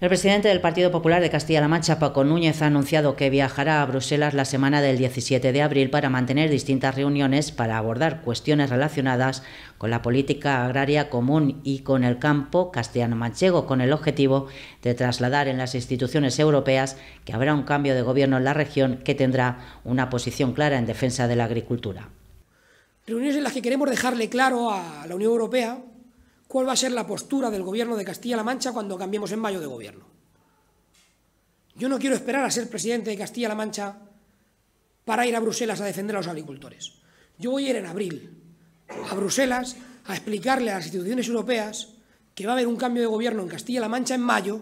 El presidente del Partido Popular de Castilla-La Mancha, Paco Núñez, ha anunciado que viajará a Bruselas la semana del 17 de abril para mantener distintas reuniones para abordar cuestiones relacionadas con la política agraria común y con el campo castellano-manchego, con el objetivo de trasladar en las instituciones europeas que habrá un cambio de gobierno en la región que tendrá una posición clara en defensa de la agricultura. Reuniones en las que queremos dejarle claro a la Unión Europea cuál va a ser la postura del gobierno de Castilla-La Mancha cuando cambiemos en mayo de gobierno. Yo no quiero esperar a ser presidente de Castilla-La Mancha para ir a Bruselas a defender a los agricultores. Yo voy a ir en abril a Bruselas a explicarle a las instituciones europeas que va a haber un cambio de gobierno en Castilla-La Mancha en mayo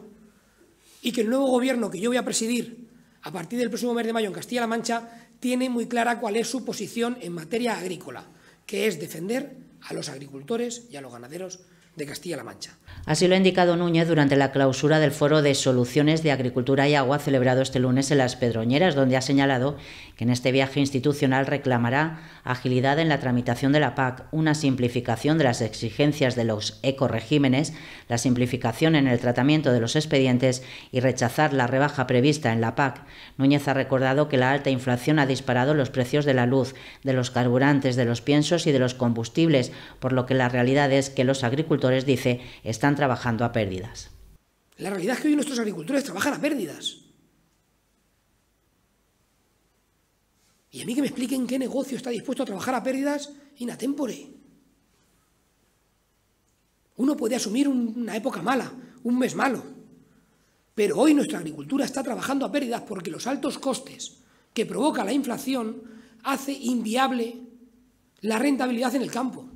y que el nuevo gobierno que yo voy a presidir a partir del próximo mes de mayo en Castilla-La Mancha tiene muy clara cuál es su posición en materia agrícola, que es defender a los agricultores y a los ganaderos de Castilla-La Mancha. Así lo ha indicado Núñez durante la clausura del Foro de Soluciones de Agricultura y Agua celebrado este lunes en Las Pedroñeras, donde ha señalado que en este viaje institucional reclamará agilidad en la tramitación de la PAC, una simplificación de las exigencias de los ecoregímenes, la simplificación en el tratamiento de los expedientes y rechazar la rebaja prevista en la PAC. Núñez ha recordado que la alta inflación ha disparado los precios de la luz, de los carburantes, de los piensos y de los combustibles, por lo que la realidad es que los agricultores dice están trabajando a pérdidas. La realidad es que hoy nuestros agricultores trabajan a pérdidas. Y a mí que me expliquen qué negocio está dispuesto a trabajar a pérdidas in tempore. Uno puede asumir una época mala, un mes malo, pero hoy nuestra agricultura está trabajando a pérdidas porque los altos costes que provoca la inflación hace inviable la rentabilidad en el campo.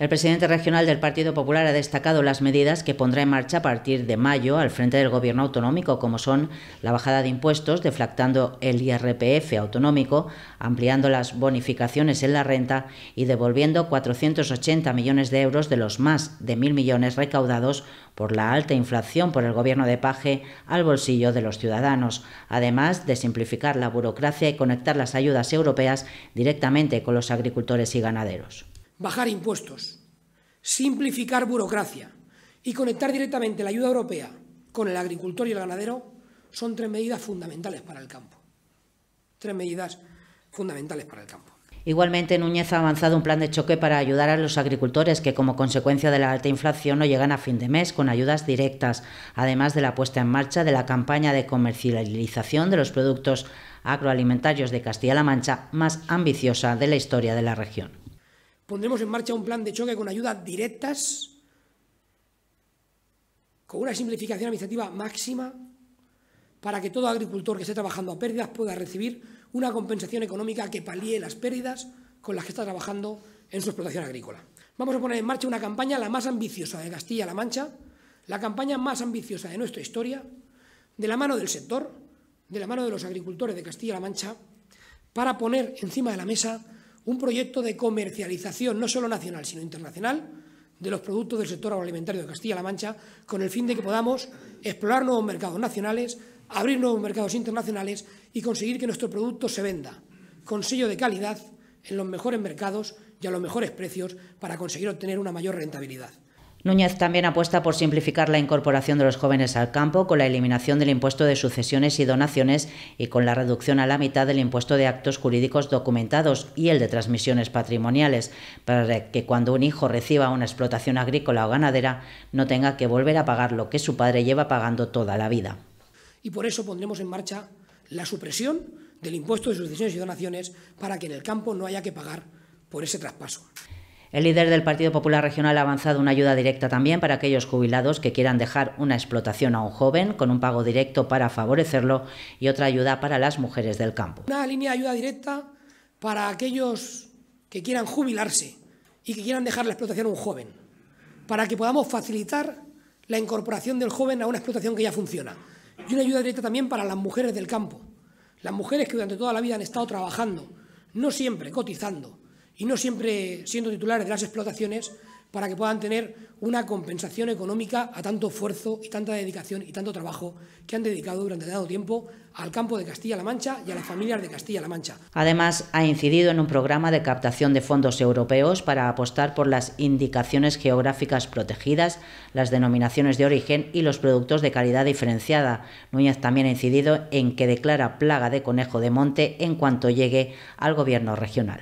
El presidente regional del Partido Popular ha destacado las medidas que pondrá en marcha a partir de mayo al frente del Gobierno autonómico, como son la bajada de impuestos, deflactando el IRPF autonómico, ampliando las bonificaciones en la renta y devolviendo 480 millones de euros de los más de mil millones recaudados por la alta inflación por el Gobierno de Paje al bolsillo de los ciudadanos, además de simplificar la burocracia y conectar las ayudas europeas directamente con los agricultores y ganaderos bajar impuestos, simplificar burocracia y conectar directamente la ayuda europea con el agricultor y el ganadero son tres medidas fundamentales para el campo. Tres medidas fundamentales para el campo. Igualmente, Núñez ha avanzado un plan de choque para ayudar a los agricultores que, como consecuencia de la alta inflación, no llegan a fin de mes con ayudas directas, además de la puesta en marcha de la campaña de comercialización de los productos agroalimentarios de Castilla-La Mancha más ambiciosa de la historia de la región. Pondremos en marcha un plan de choque con ayudas directas, con una simplificación administrativa máxima, para que todo agricultor que esté trabajando a pérdidas pueda recibir una compensación económica que palíe las pérdidas con las que está trabajando en su explotación agrícola. Vamos a poner en marcha una campaña la más ambiciosa de Castilla-La Mancha, la campaña más ambiciosa de nuestra historia, de la mano del sector, de la mano de los agricultores de Castilla-La Mancha, para poner encima de la mesa un proyecto de comercialización no solo nacional, sino internacional, de los productos del sector agroalimentario de Castilla-La Mancha, con el fin de que podamos explorar nuevos mercados nacionales, abrir nuevos mercados internacionales y conseguir que nuestro producto se venda con sello de calidad en los mejores mercados y a los mejores precios para conseguir obtener una mayor rentabilidad. Núñez también apuesta por simplificar la incorporación de los jóvenes al campo con la eliminación del impuesto de sucesiones y donaciones y con la reducción a la mitad del impuesto de actos jurídicos documentados y el de transmisiones patrimoniales, para que cuando un hijo reciba una explotación agrícola o ganadera no tenga que volver a pagar lo que su padre lleva pagando toda la vida. Y por eso pondremos en marcha la supresión del impuesto de sucesiones y donaciones para que en el campo no haya que pagar por ese traspaso. El líder del Partido Popular Regional ha avanzado una ayuda directa también para aquellos jubilados que quieran dejar una explotación a un joven con un pago directo para favorecerlo y otra ayuda para las mujeres del campo. Una línea de ayuda directa para aquellos que quieran jubilarse y que quieran dejar la explotación a un joven, para que podamos facilitar la incorporación del joven a una explotación que ya funciona. Y una ayuda directa también para las mujeres del campo, las mujeres que durante toda la vida han estado trabajando, no siempre cotizando, y no siempre siendo titulares de las explotaciones para que puedan tener una compensación económica a tanto esfuerzo y tanta dedicación y tanto trabajo que han dedicado durante dado tiempo al campo de Castilla-La Mancha y a las familias de Castilla-La Mancha. Además, ha incidido en un programa de captación de fondos europeos para apostar por las indicaciones geográficas protegidas, las denominaciones de origen y los productos de calidad diferenciada. Núñez también ha incidido en que declara plaga de conejo de monte en cuanto llegue al gobierno regional.